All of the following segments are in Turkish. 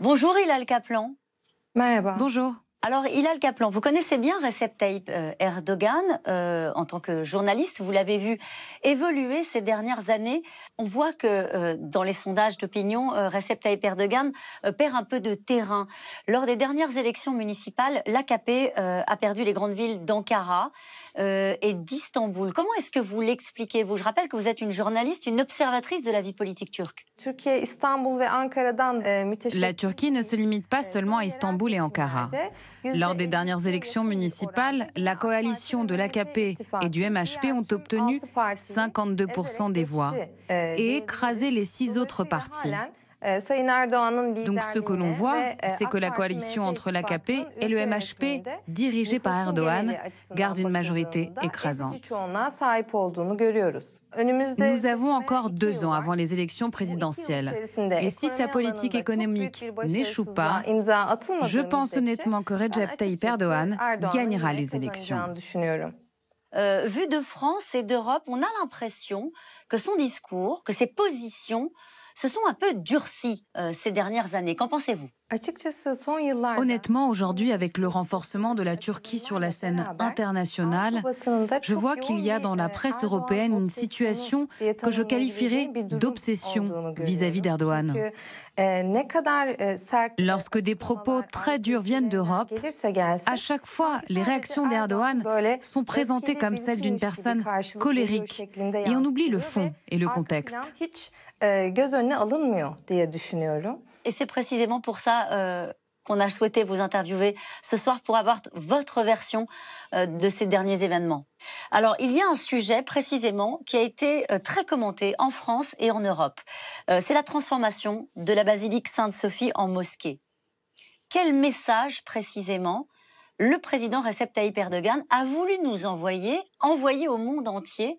Bonjour Ilal Kaplan. Bonjour. Alors Ilal Kaplan, vous connaissez bien Recep Tayyip euh, Erdogan euh, en tant que journaliste, vous l'avez vu évoluer ces dernières années. On voit que euh, dans les sondages d'opinion, Recep Tayyip Erdogan perd un peu de terrain. Lors des dernières élections municipales, l'AKP a perdu les grandes villes d'Ankara, et euh, d'Istanbul. Comment est-ce que vous l'expliquez-vous Je rappelle que vous êtes une journaliste, une observatrice de la vie politique turque. E, la Turquie ne se limite pas e, seulement à Istanbul et Ankara. Lors des dernières élections municipales, la coalition de l'AKP et du MHP ont obtenu 52% des voix e, et écrasé les six autres partis. Euh, Donc ce que l'on voit, e, c'est que la coalition entre l'AKP et le MHP, dirigée par Erdogan, garde une majorité écrasante. Nous avons encore deux ans avant les élections présidentielles. Et si sa politique économique n'échoue pas, je pense honnêtement que Recep ben Tayyip Erdogan gagnera les élections. Euh, vu de France et d'Europe, on a l'impression que son discours, que ses positions se sont un peu durcis euh, ces dernières années. Qu'en pensez-vous Honnêtement, aujourd'hui, avec le renforcement de la Turquie sur la scène internationale, je vois qu'il y a dans la presse européenne une situation que je qualifierais d'obsession vis-à-vis d'Erdogan. Lorsque des propos très durs viennent d'Europe, à chaque fois, les réactions d'Erdogan sont présentées comme celles d'une personne colérique et on oublie le fond et le contexte. E, et c'est précisément pour ça e, qu'on a souhaité vous interviewer ce soir pour avoir votre version e, de ces derniers événements. Alors, il y a un sujet précisément qui a été très commenté en France et en Europe. c'est la transformation de la basilique Sainte-Sophie en mosquée. Quel message précisément le président Recep Tayyip Erdogan a voulu nous envoyer, envoyer au monde entier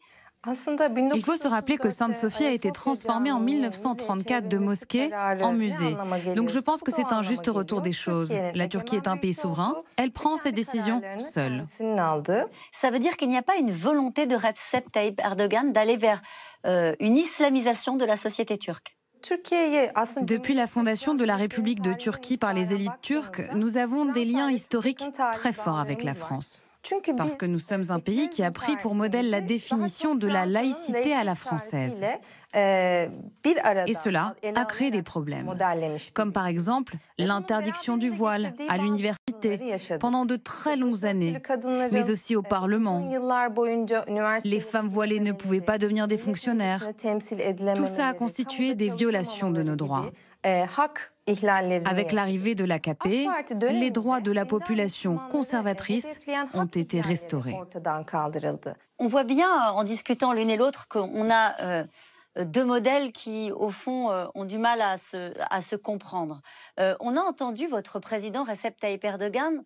il faut se rappeler que Sainte-Sophie a été transformée en 1934 de mosquée en musée. Donc je pense que c'est un juste retour des choses. La Turquie est un pays souverain, elle prend ses décisions seule. Ça veut dire qu'il n'y a pas une volonté de Recep Tayyip Erdogan d'aller vers euh, une islamisation de la société turque depuis la fondation de la République de Turquie par les élites turques, nous avons des liens historiques très forts avec la France parce que nous sommes un pays qui a pris pour modèle la définition de la laïcité à la française. E, Et cela a créé des problèmes, comme par exemple e, l'interdiction du voile à l'université pendant de très longues années, mais aussi au e, Parlement. Les femmes voilées ne pouvaient pas devenir des fonctionnaires. Tout ça a constitué des violations de nos droits. Euh, Avec l'arrivée de l'AKP, les droits de la population conservatrice ont été restaurés. On voit bien, euh, en discutant l'une et l'autre, qu'on a euh, deux modèles qui, au fond, ont du mal à se, à se comprendre. on a entendu votre président Recep Tayyip Erdogan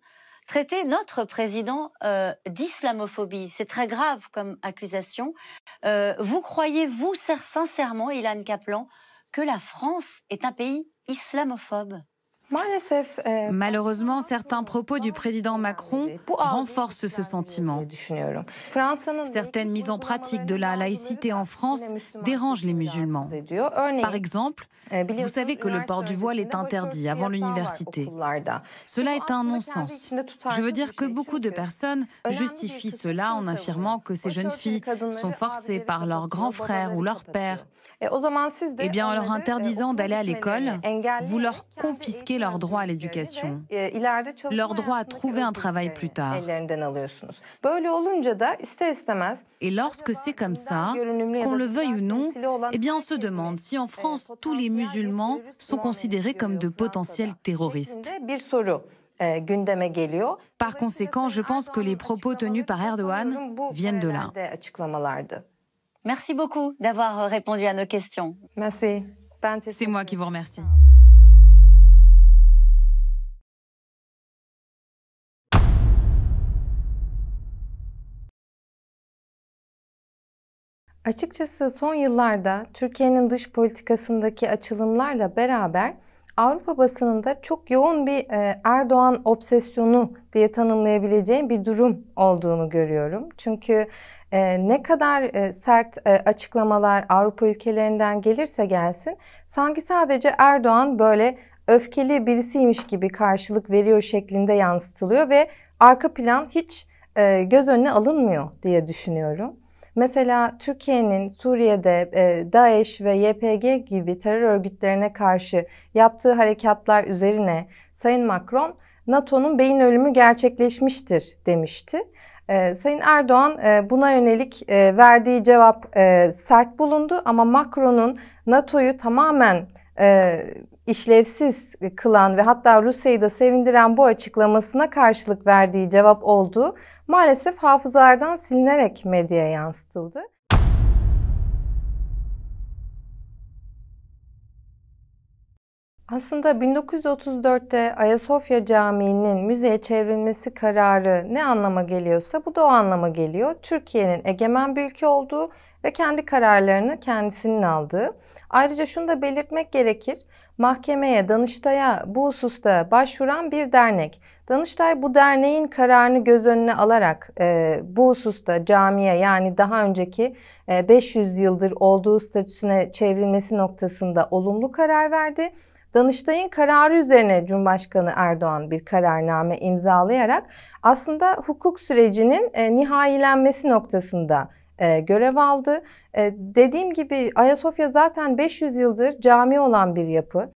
traiter notre président d'islamophobie. C'est très grave comme accusation. vous croyez, vous, sincèrement, Ilan Kaplan, que la France est un pays islamophobe. Euh, Malheureusement, certains propos du président Macron renforcent ce sentiment. Certaines mises en pratique de la laïcité en France dérangent les musulmans. Par exemple, vous savez que le port du voile est interdit avant l'université. Cela est un non-sens. Je veux dire que beaucoup de personnes justifient cela en affirmant que ces jeunes filles sont forcées par leurs grands frères ou leurs pères eh bien, en leur interdisant d'aller à l'école, vous leur confisquez leur droit à l'éducation, euh, leur droit à trouver un travail plus tard. Et lorsque c'est comme ça, qu'on le veuille ou non, eh bien, on se demande si en e, France, tous les musulmans sont considérés comme de potentiels terroristes. E, par conséquent, je pense que les propos tenus par Erdogan viennent de là. Merci beaucoup d'avoir euh, répondu à nos questions. Merci. C'est moi qui vous remercie. Açıkçası son yıllarda Türkiye'nin dış politikasındaki açılımlarla beraber Avrupa basınında çok yoğun bir e, Erdoğan obsesyonu diye tanımlayabileceğim bir durum olduğunu görüyorum. Çünkü e, ne kadar e, sert açıklamalar Avrupa ülkelerinden gelirse gelsin sanki sadece Erdoğan böyle öfkeli birisiymiş gibi karşılık veriyor şeklinde yansıtılıyor ve arka plan hiç göz önüne alınmıyor diye düşünüyorum. Mesela Türkiye'nin Suriye'de e, DAEŞ ve YPG gibi terör örgütlerine karşı yaptığı harekatlar üzerine Sayın Macron NATO'nun beyin ölümü gerçekleşmiştir demişti. Ee, Sayın Erdoğan e, buna yönelik e, verdiği cevap e, sert bulundu ama Macron'un NATO'yu tamamen e, işlevsiz kılan ve hatta Rusya'yı da sevindiren bu açıklamasına karşılık verdiği cevap oldu. Maalesef hafızalardan silinerek medyaya yansıtıldı. Aslında 1934'te Ayasofya Camii'nin müzeye çevrilmesi kararı ne anlama geliyorsa bu da o anlama geliyor. Türkiye'nin egemen bir ülke olduğu ve kendi kararlarını kendisinin aldığı. Ayrıca şunu da belirtmek gerekir. Mahkemeye, Danıştay'a bu hususta başvuran bir dernek. Danıştay bu derneğin kararını göz önüne alarak e, bu hususta camiye yani daha önceki e, 500 yıldır olduğu statüsüne çevrilmesi noktasında olumlu karar verdi Danıştay'ın kararı üzerine Cumhurbaşkanı Erdoğan bir kararname imzalayarak aslında hukuk sürecinin e, noktasında e, görev aldı. E, dediğim gibi Ayasofya zaten 500 yıldır cami olan bir yapı.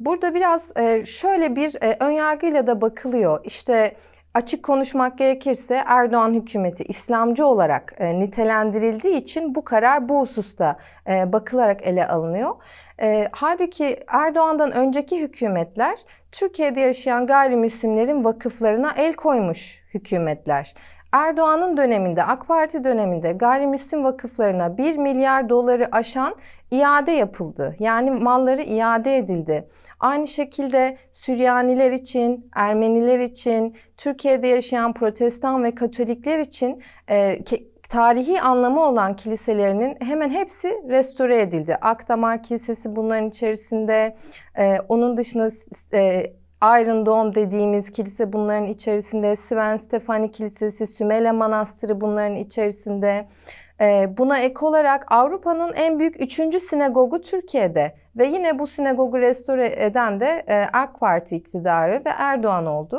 Burada biraz e, şöyle bir ön önyargıyla da bakılıyor. İşte Açık konuşmak gerekirse Erdoğan hükümeti İslamcı olarak e, nitelendirildiği için bu karar bu hususta e, bakılarak ele alınıyor. E, halbuki Erdoğan'dan önceki hükümetler Türkiye'de yaşayan gayrimüslimlerin vakıflarına el koymuş hükümetler. Erdoğan'ın döneminde, AK Parti döneminde gayrimüslim vakıflarına 1 milyar doları aşan iade yapıldı. Yani malları iade edildi. Aynı şekilde Süryaniler için, Ermeniler için, Türkiye'de yaşayan Protestan ve Katolikler için e, tarihi anlamı olan kiliselerinin hemen hepsi restore edildi. Akdamar Kilisesi bunların içerisinde, e, onun dışında e, Iron Dome dediğimiz kilise bunların içerisinde, Sven Stefani Kilisesi, Sümele Manastırı bunların içerisinde. E, buna ek olarak Avrupa'nın en büyük üçüncü sinagogu Türkiye'de. Ve yine bu sinagogu restore eden de e, AK Parti iktidarı ve Erdoğan oldu.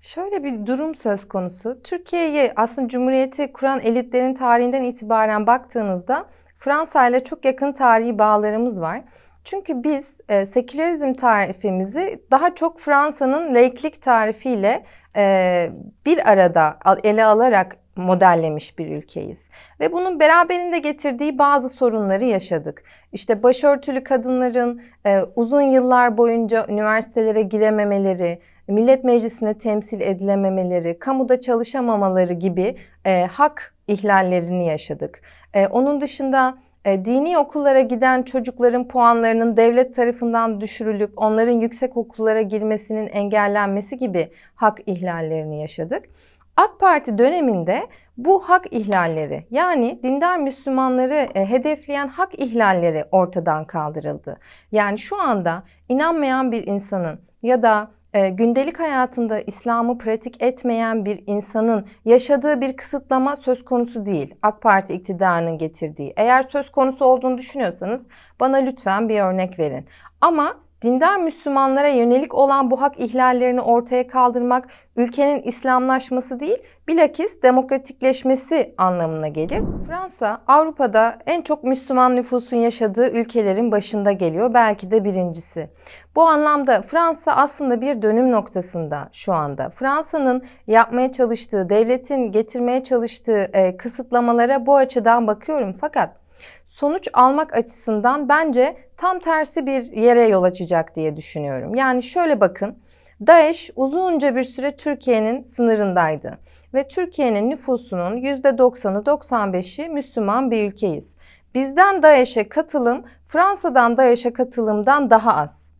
Şöyle bir durum söz konusu. Türkiye'yi aslında Cumhuriyeti kuran elitlerin tarihinden itibaren baktığınızda Fransa ile çok yakın tarihi bağlarımız var. Çünkü biz e, sekülerizm tarifimizi daha çok Fransa'nın laiklik tarifiyle e, bir arada ele alarak modellemiş bir ülkeyiz. Ve bunun beraberinde getirdiği bazı sorunları yaşadık. İşte başörtülü kadınların e, uzun yıllar boyunca üniversitelere girememeleri, millet meclisine temsil edilememeleri, kamuda çalışamamaları gibi e, hak ihlallerini yaşadık. E, onun dışında e, dini okullara giden çocukların puanlarının devlet tarafından düşürülüp onların yüksek okullara girmesinin engellenmesi gibi hak ihlallerini yaşadık. AK Parti döneminde bu hak ihlalleri yani dindar Müslümanları e, hedefleyen hak ihlalleri ortadan kaldırıldı. Yani şu anda inanmayan bir insanın ya da e, gündelik hayatında İslam'ı pratik etmeyen bir insanın yaşadığı bir kısıtlama söz konusu değil. AK Parti iktidarının getirdiği. Eğer söz konusu olduğunu düşünüyorsanız bana lütfen bir örnek verin. Ama dindar Müslümanlara yönelik olan bu hak ihlallerini ortaya kaldırmak ülkenin İslamlaşması değil, bilakis demokratikleşmesi anlamına gelir. Fransa, Avrupa'da en çok Müslüman nüfusun yaşadığı ülkelerin başında geliyor, belki de birincisi. Bu anlamda Fransa aslında bir dönüm noktasında şu anda. Fransa'nın yapmaya çalıştığı, devletin getirmeye çalıştığı e, kısıtlamalara bu açıdan bakıyorum fakat sonuç almak açısından bence tam tersi bir yere yol açacak diye düşünüyorum. Yani şöyle bakın. DAEŞ uzunca bir süre Türkiye'nin sınırındaydı ve Türkiye'nin nüfusunun %90'ı 95'i Müslüman bir ülkeyiz. Bizden DAEŞ'e katılım Fransa'dan DAEŞ'e katılımdan daha az.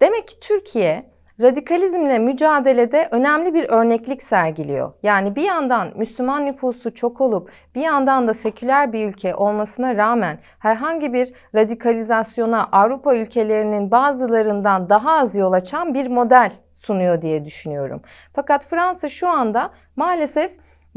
Demek ki Türkiye radikalizmle mücadelede önemli bir örneklik sergiliyor. Yani bir yandan Müslüman nüfusu çok olup bir yandan da seküler bir ülke olmasına rağmen herhangi bir radikalizasyona Avrupa ülkelerinin bazılarından daha az yol açan bir model sunuyor diye düşünüyorum. Fakat Fransa şu anda maalesef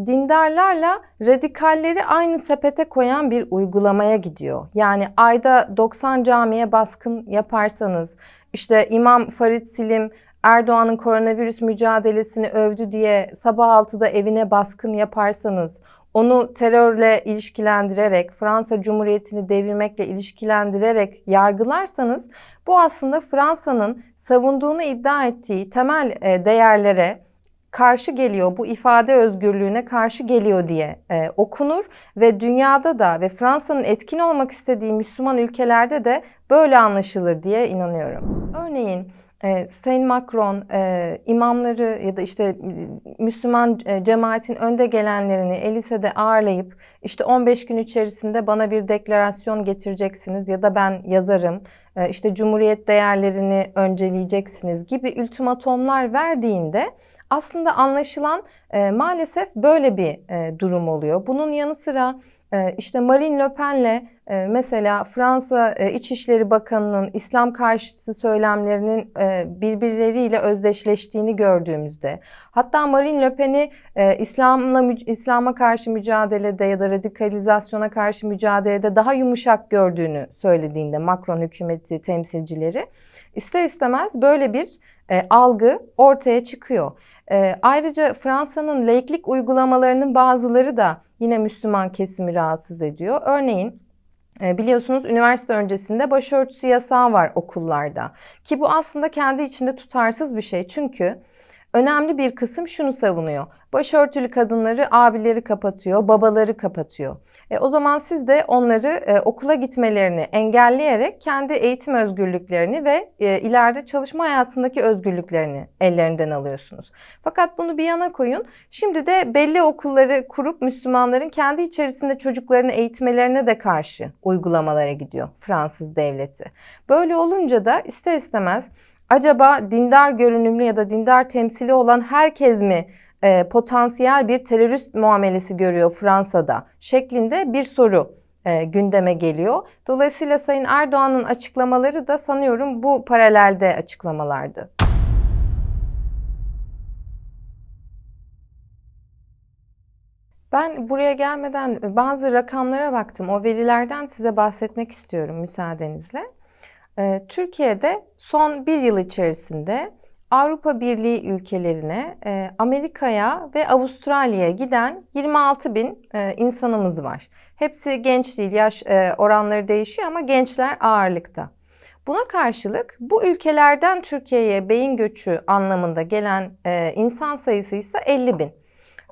dindarlarla radikalleri aynı sepete koyan bir uygulamaya gidiyor. Yani ayda 90 camiye baskın yaparsanız, işte İmam Farid Silim Erdoğan'ın koronavirüs mücadelesini övdü diye sabah 6'da evine baskın yaparsanız, onu terörle ilişkilendirerek, Fransa Cumhuriyeti'ni devirmekle ilişkilendirerek yargılarsanız bu aslında Fransa'nın savunduğunu iddia ettiği temel e, değerlere karşı geliyor, bu ifade özgürlüğüne karşı geliyor diye e, okunur ve dünyada da ve Fransa'nın etkin olmak istediği Müslüman ülkelerde de böyle anlaşılır diye inanıyorum. Örneğin e, ee, Sayın Macron e, imamları ya da işte Müslüman e, cemaatin önde gelenlerini Elise'de ağırlayıp işte 15 gün içerisinde bana bir deklarasyon getireceksiniz ya da ben yazarım e, işte cumhuriyet değerlerini önceleyeceksiniz gibi ultimatomlar verdiğinde aslında anlaşılan e, maalesef böyle bir e, durum oluyor. Bunun yanı sıra e, işte Marine Le Pen'le ee, mesela Fransa e, İçişleri Bakanı'nın İslam karşıtı söylemlerinin e, birbirleriyle özdeşleştiğini gördüğümüzde, hatta Marine Le Pen'i e, İslam'la İslam'a karşı mücadelede ya da radikalizasyona karşı mücadelede daha yumuşak gördüğünü söylediğinde Macron hükümeti temsilcileri ister istemez böyle bir e, algı ortaya çıkıyor. E, ayrıca Fransa'nın laiklik uygulamalarının bazıları da yine Müslüman kesimi rahatsız ediyor. Örneğin ee, biliyorsunuz üniversite öncesinde başörtüsü yasağı var okullarda. Ki bu aslında kendi içinde tutarsız bir şey. Çünkü Önemli bir kısım şunu savunuyor. Başörtülü kadınları abileri kapatıyor, babaları kapatıyor. E, o zaman siz de onları e, okula gitmelerini engelleyerek kendi eğitim özgürlüklerini ve e, ileride çalışma hayatındaki özgürlüklerini ellerinden alıyorsunuz. Fakat bunu bir yana koyun. Şimdi de belli okulları kurup Müslümanların kendi içerisinde çocuklarını eğitmelerine de karşı uygulamalara gidiyor Fransız devleti. Böyle olunca da ister istemez acaba dindar görünümlü ya da dindar temsili olan herkes mi e, potansiyel bir terörist muamelesi görüyor Fransa'da şeklinde bir soru e, gündeme geliyor. Dolayısıyla Sayın Erdoğan'ın açıklamaları da sanıyorum bu paralelde açıklamalardı. Ben buraya gelmeden bazı rakamlara baktım. O verilerden size bahsetmek istiyorum müsaadenizle. Ee, Türkiye'de son bir yıl içerisinde Avrupa Birliği ülkelerine, e, Amerika'ya ve Avustralya'ya giden 26 bin e, insanımız var. Hepsi genç değil, yaş e, oranları değişiyor ama gençler ağırlıkta. Buna karşılık bu ülkelerden Türkiye'ye beyin göçü anlamında gelen insan sayısı ise 50 bin.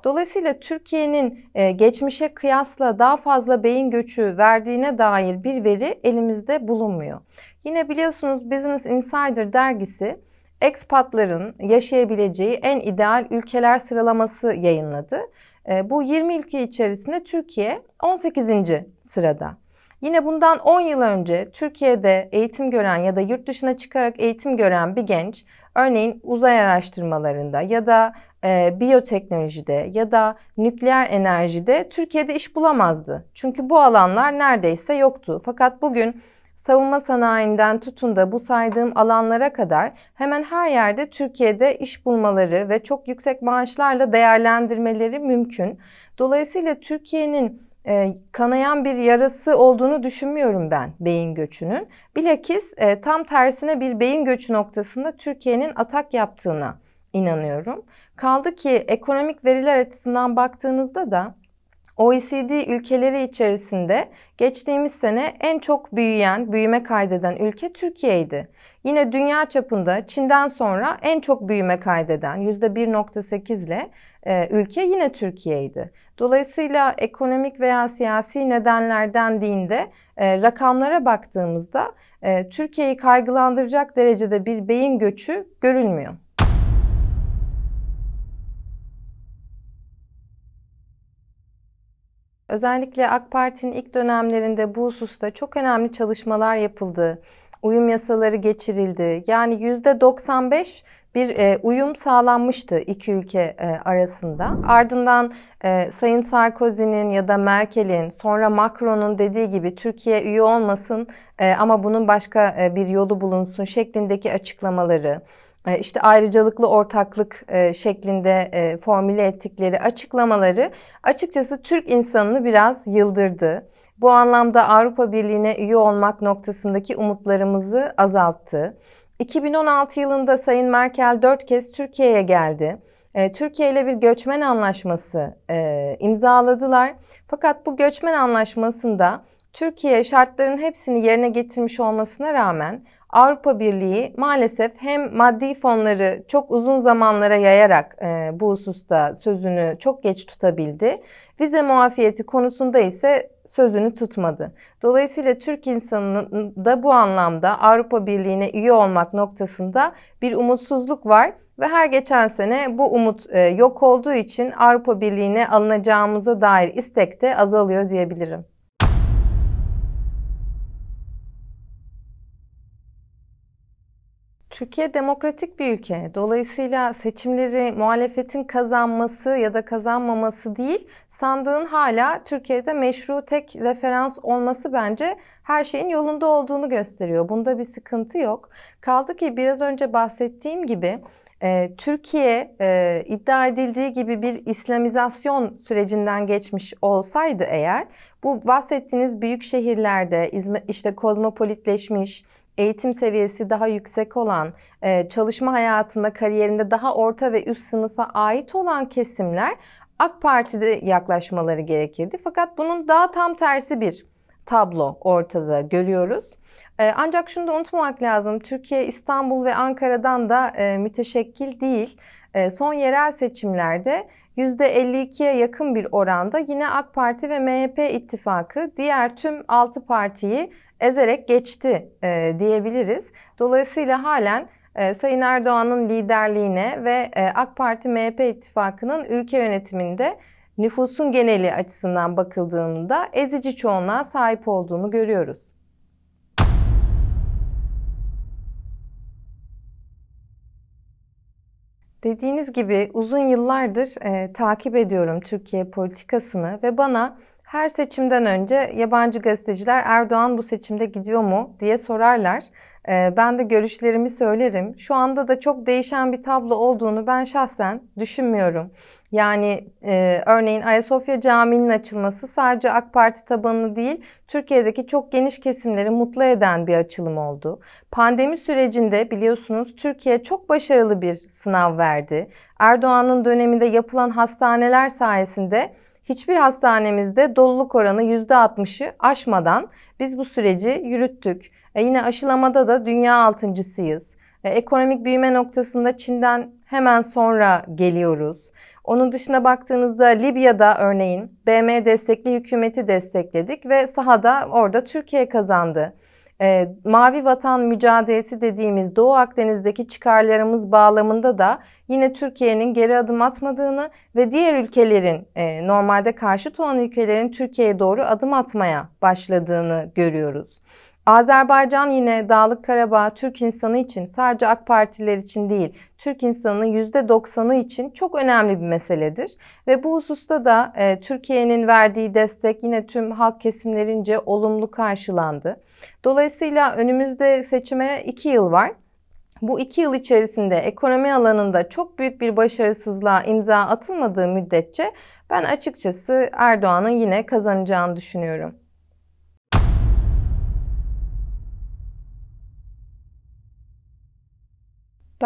Dolayısıyla Türkiye'nin e, geçmişe kıyasla daha fazla beyin göçü verdiğine dair bir veri elimizde bulunmuyor. Yine biliyorsunuz Business Insider dergisi expatların yaşayabileceği en ideal ülkeler sıralaması yayınladı. E, bu 20 ülke içerisinde Türkiye 18. sırada. Yine bundan 10 yıl önce Türkiye'de eğitim gören ya da yurt dışına çıkarak eğitim gören bir genç örneğin uzay araştırmalarında ya da e, biyoteknolojide ya da nükleer enerjide Türkiye'de iş bulamazdı. Çünkü bu alanlar neredeyse yoktu. Fakat bugün savunma sanayinden tutun da bu saydığım alanlara kadar hemen her yerde Türkiye'de iş bulmaları ve çok yüksek maaşlarla değerlendirmeleri mümkün. Dolayısıyla Türkiye'nin e, kanayan bir yarası olduğunu düşünmüyorum ben beyin göçünün. Bilakis e, tam tersine bir beyin göçü noktasında Türkiye'nin atak yaptığına inanıyorum. Kaldı ki ekonomik veriler açısından baktığınızda da OECD ülkeleri içerisinde geçtiğimiz sene en çok büyüyen, büyüme kaydeden ülke Türkiye'ydi. Yine dünya çapında Çin'den sonra en çok büyüme kaydeden %1.8 ile e, ülke yine Türkiye'ydi. Dolayısıyla ekonomik veya siyasi nedenlerden dinde e, rakamlara baktığımızda e, Türkiye'yi kaygılandıracak derecede bir beyin göçü görülmüyor. Özellikle AK Parti'nin ilk dönemlerinde bu hususta çok önemli çalışmalar yapıldı. Uyum yasaları geçirildi. Yani %95 bir e, uyum sağlanmıştı iki ülke e, arasında. Ardından e, Sayın Sarkozy'nin ya da Merkel'in sonra Macron'un dediği gibi Türkiye üye olmasın ama bunun başka bir yolu bulunsun şeklindeki açıklamaları e, işte ayrıcalıklı ortaklık e, şeklinde e, formüle ettikleri açıklamaları açıkçası Türk insanını biraz yıldırdı. Bu anlamda Avrupa Birliği'ne üye olmak noktasındaki umutlarımızı azalttı. 2016 yılında Sayın Merkel 4 kez Türkiye'ye geldi. Türkiye ile bir göçmen anlaşması imzaladılar. Fakat bu göçmen anlaşmasında Türkiye şartların hepsini yerine getirmiş olmasına rağmen Avrupa Birliği maalesef hem maddi fonları çok uzun zamanlara yayarak e, bu hususta sözünü çok geç tutabildi. Vize muafiyeti konusunda ise sözünü tutmadı. Dolayısıyla Türk insanının da bu anlamda Avrupa Birliği'ne üye olmak noktasında bir umutsuzluk var ve her geçen sene bu umut e, yok olduğu için Avrupa Birliği'ne alınacağımıza dair istek de azalıyor diyebilirim. Türkiye demokratik bir ülke. Dolayısıyla seçimleri muhalefetin kazanması ya da kazanmaması değil, sandığın hala Türkiye'de meşru tek referans olması bence her şeyin yolunda olduğunu gösteriyor. Bunda bir sıkıntı yok. Kaldı ki biraz önce bahsettiğim gibi e, Türkiye e, iddia edildiği gibi bir İslamizasyon sürecinden geçmiş olsaydı eğer bu bahsettiğiniz büyük şehirlerde işte kozmopolitleşmiş, eğitim seviyesi daha yüksek olan, e, çalışma hayatında, kariyerinde daha orta ve üst sınıfa ait olan kesimler AK Parti'de yaklaşmaları gerekirdi. Fakat bunun daha tam tersi bir tablo ortada görüyoruz. E, ancak şunu da unutmamak lazım. Türkiye İstanbul ve Ankara'dan da e, müteşekkil değil. Son yerel seçimlerde %52'ye yakın bir oranda yine AK Parti ve MHP ittifakı diğer tüm 6 partiyi ezerek geçti e, diyebiliriz. Dolayısıyla halen e, Sayın Erdoğan'ın liderliğine ve e, AK Parti MHP ittifakının ülke yönetiminde nüfusun geneli açısından bakıldığında ezici çoğunluğa sahip olduğunu görüyoruz. Dediğiniz gibi uzun yıllardır e, takip ediyorum Türkiye politikasını ve bana her seçimden önce yabancı gazeteciler Erdoğan bu seçimde gidiyor mu diye sorarlar. Ee, ben de görüşlerimi söylerim. Şu anda da çok değişen bir tablo olduğunu ben şahsen düşünmüyorum. Yani e, örneğin Ayasofya Camii'nin açılması sadece AK Parti tabanını değil, Türkiye'deki çok geniş kesimleri mutlu eden bir açılım oldu. Pandemi sürecinde biliyorsunuz Türkiye çok başarılı bir sınav verdi. Erdoğan'ın döneminde yapılan hastaneler sayesinde Hiçbir hastanemizde doluluk oranı %60'ı aşmadan biz bu süreci yürüttük. E yine aşılamada da dünya altıncısıyız. E, ekonomik büyüme noktasında Çin'den hemen sonra geliyoruz. Onun dışına baktığınızda Libya'da örneğin BM destekli hükümeti destekledik ve sahada orada Türkiye kazandı. E, Mavi Vatan mücadelesi dediğimiz Doğu Akdeniz'deki çıkarlarımız bağlamında da yine Türkiye'nin geri adım atmadığını ve diğer ülkelerin e, normalde karşıt olan ülkelerin Türkiye'ye doğru adım atmaya başladığını görüyoruz. Azerbaycan yine Dağlık Karabağ Türk insanı için sadece AK Partiler için değil, Türk insanının %90'ı için çok önemli bir meseledir. Ve bu hususta da e, Türkiye'nin verdiği destek yine tüm halk kesimlerince olumlu karşılandı. Dolayısıyla önümüzde seçime 2 yıl var. Bu iki yıl içerisinde ekonomi alanında çok büyük bir başarısızlığa imza atılmadığı müddetçe ben açıkçası Erdoğan'ın yine kazanacağını düşünüyorum.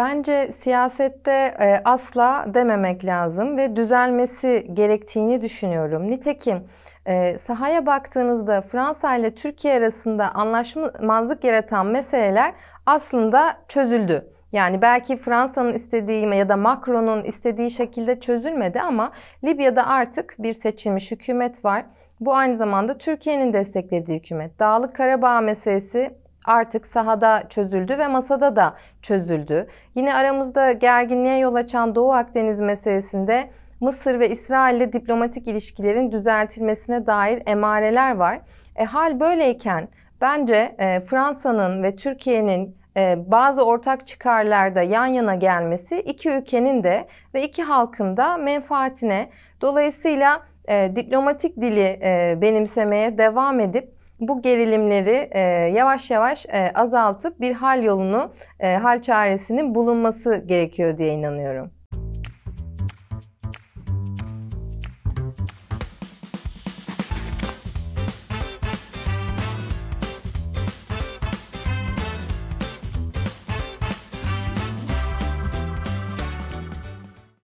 Bence siyasette e, asla dememek lazım ve düzelmesi gerektiğini düşünüyorum. Nitekim e, sahaya baktığınızda Fransa ile Türkiye arasında anlaşmazlık yaratan meseleler aslında çözüldü. Yani belki Fransa'nın istediği ya da Macron'un istediği şekilde çözülmedi ama Libya'da artık bir seçilmiş hükümet var. Bu aynı zamanda Türkiye'nin desteklediği hükümet. Dağlık Karabağ meselesi artık sahada çözüldü ve masada da çözüldü. Yine aramızda gerginliğe yol açan Doğu Akdeniz meselesinde Mısır ve İsrail ile diplomatik ilişkilerin düzeltilmesine dair emareler var. E, hal böyleyken bence e, Fransa'nın ve Türkiye'nin e, bazı ortak çıkarlarda yan yana gelmesi iki ülkenin de ve iki halkın da menfaatine dolayısıyla e, diplomatik dili e, benimsemeye devam edip bu gerilimleri e, yavaş yavaş e, azaltıp bir hal yolunu, e, hal çaresinin bulunması gerekiyor diye inanıyorum.